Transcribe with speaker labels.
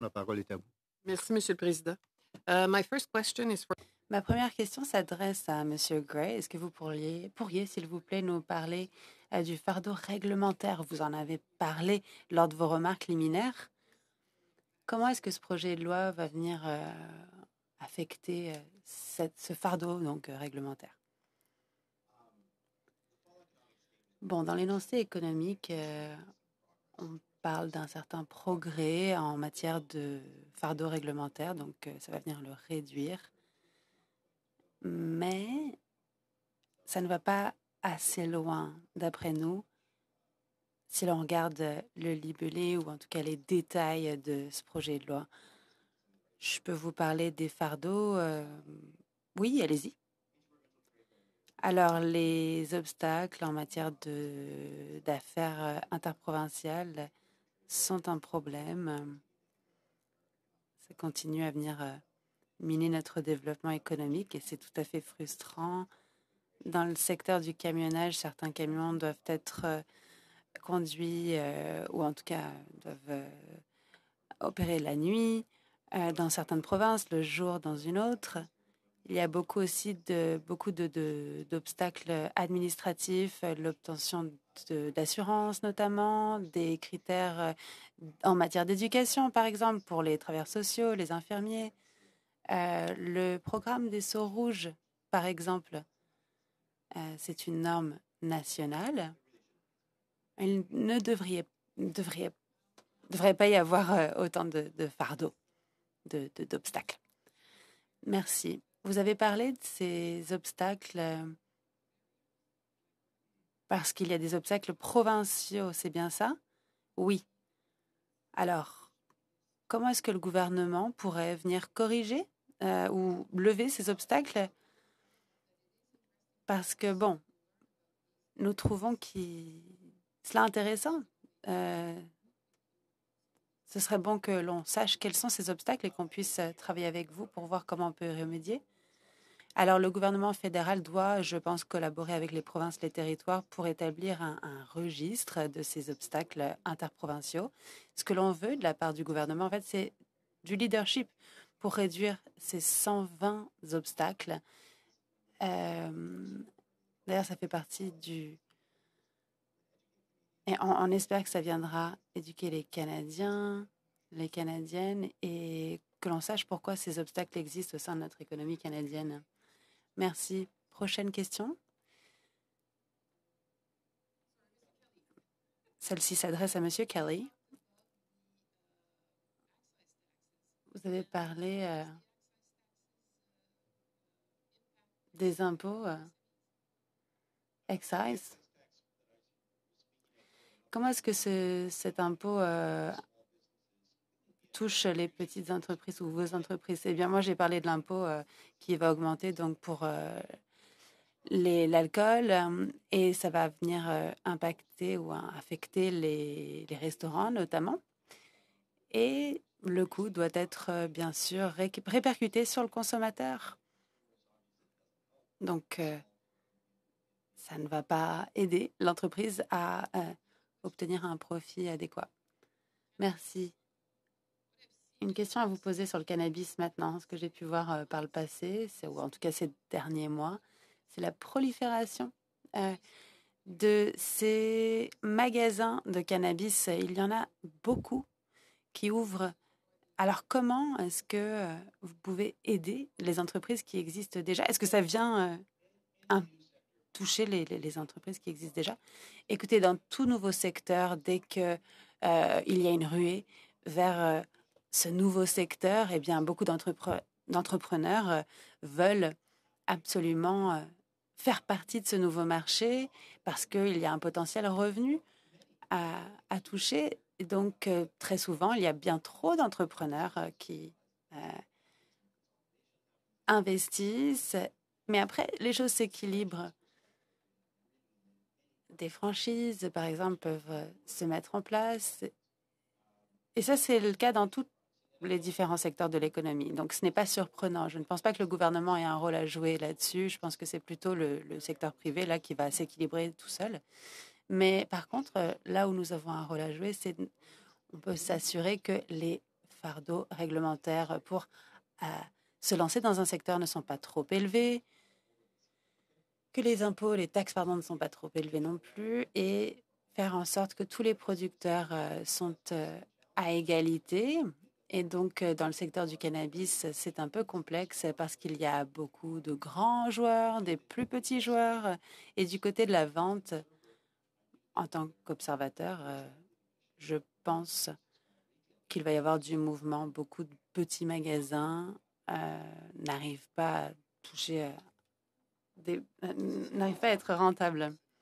Speaker 1: La parole est à vous. Merci, Monsieur le Président. Euh, Ma première question s'adresse à Monsieur Gray. Est-ce que vous pourriez, pourriez s'il vous plaît, nous parler euh, du fardeau réglementaire Vous en avez parlé lors de vos remarques liminaires. Comment est-ce que ce projet de loi va venir euh, affecter ce fardeau donc réglementaire Bon, dans l'énoncé économique, on parle d'un certain progrès en matière de fardeau réglementaire, donc euh, ça va venir le réduire. Mais ça ne va pas assez loin, d'après nous, si l'on regarde le libellé ou en tout cas les détails de ce projet de loi. Je peux vous parler des fardeaux. Euh, oui, allez-y. Alors, les obstacles en matière d'affaires euh, interprovinciales, sont un problème. Euh, ça continue à venir euh, miner notre développement économique et c'est tout à fait frustrant. Dans le secteur du camionnage, certains camions doivent être euh, conduits ou en tout cas doivent opérer la nuit dans certaines provinces, le jour dans une autre. Il y a beaucoup aussi de beaucoup d'obstacles de, d'obstacles administratifs, l'obtention d'assurance notamment, des critères euh, en matière d'éducation par exemple pour les travailleurs sociaux, les infirmiers, euh, le programme des Sceaux rouges par exemple. Euh, c'est une norme nationale. Il ne devrait, pas y avoir autant de, fardeaux, d'obstacles. Merci. Vous avez parlé de ces obstacles parce qu'il y a des obstacles provinciaux, c'est bien ça Oui. Alors, comment est-ce que le gouvernement pourrait venir corriger euh, ou lever ces obstacles Parce que, bon, nous trouvons que cela intéressant. Euh, ce serait bon que l'on sache quels sont ces obstacles et qu'on puisse travailler avec vous pour voir comment on peut y remédier. Alors le gouvernement fédéral doit, je pense, collaborer avec les provinces, les territoires pour établir un, registre de ces obstacles interprovinciaux. Ce que l'on veut de la part du gouvernement, en fait, c'est du leadership pour réduire ces 120 obstacles. Euh, d'ailleurs, ça fait partie du... Et on espère que ça viendra éduquer les Canadiens, les Canadiennes, et que l'on sache pourquoi ces obstacles existent au sein de notre économie canadienne. Merci. Prochaine question. Celle-ci s'adresse à Monsieur Kelly. Vous avez parlé euh, des impôts euh, excise. Comment est-ce que ce, cet impôt euh, touche les petites entreprises ou vos entreprises Eh bien, moi, j'ai parlé de l'impôt euh, qui va augmenter donc pour euh, l'alcool euh, et ça va venir impacter ou affecter les, restaurants notamment. Et le coût doit être bien sûr répercuté sur le consommateur. Donc, ça ne va pas aider l'entreprise à obtenir un profit adéquat. Merci une question à vous poser sur le cannabis maintenant. Ce que j'ai pu voir euh, par le passé, ou en tout cas ces derniers mois, c'est la prolifération euh, de ces magasins de cannabis. Il y en a beaucoup qui ouvrent. Alors comment est-ce que euh, vous pouvez aider les entreprises qui existent déjà Est-ce que ça vient toucher les, entreprises qui existent déjà Écoutez, dans tout nouveau secteur, dès que il y a une ruée vers ce nouveau secteur, et eh bien, beaucoup d'entrepreneurs euh, veulent absolument euh, faire partie de ce nouveau marché parce qu'il y a un potentiel revenu à, toucher. donc, euh, très souvent, il y a bien trop d'entrepreneurs qui investissent. Mais après, les choses s'équilibrent. Des franchises, par exemple, peuvent se mettre en place. Et ça, c'est le cas dans toute les différents secteurs de l'économie. Donc ce n'est pas surprenant. Je ne pense pas que le gouvernement ait un rôle à jouer là-dessus. Je pense que c'est plutôt le, secteur privé là qui va s'équilibrer tout seul. Mais par contre, euh, là où nous avons un rôle à jouer, c'est on peut s'assurer que les fardeaux réglementaires pour euh, se lancer dans un secteur ne sont pas trop élevés, que les impôts, les taxes pardon, ne sont pas trop élevés non plus, et faire en sorte que tous les producteurs euh, sont à égalité et donc, euh, dans le secteur du cannabis, c'est un peu complexe parce qu'il y a beaucoup de grands joueurs, des plus petits joueurs. Et du côté de la vente, en tant qu'observateur, euh, je pense qu'il va y avoir du mouvement. Beaucoup de petits magasins euh, n'arrivent pas à toucher, n'arrivent pas à être rentables.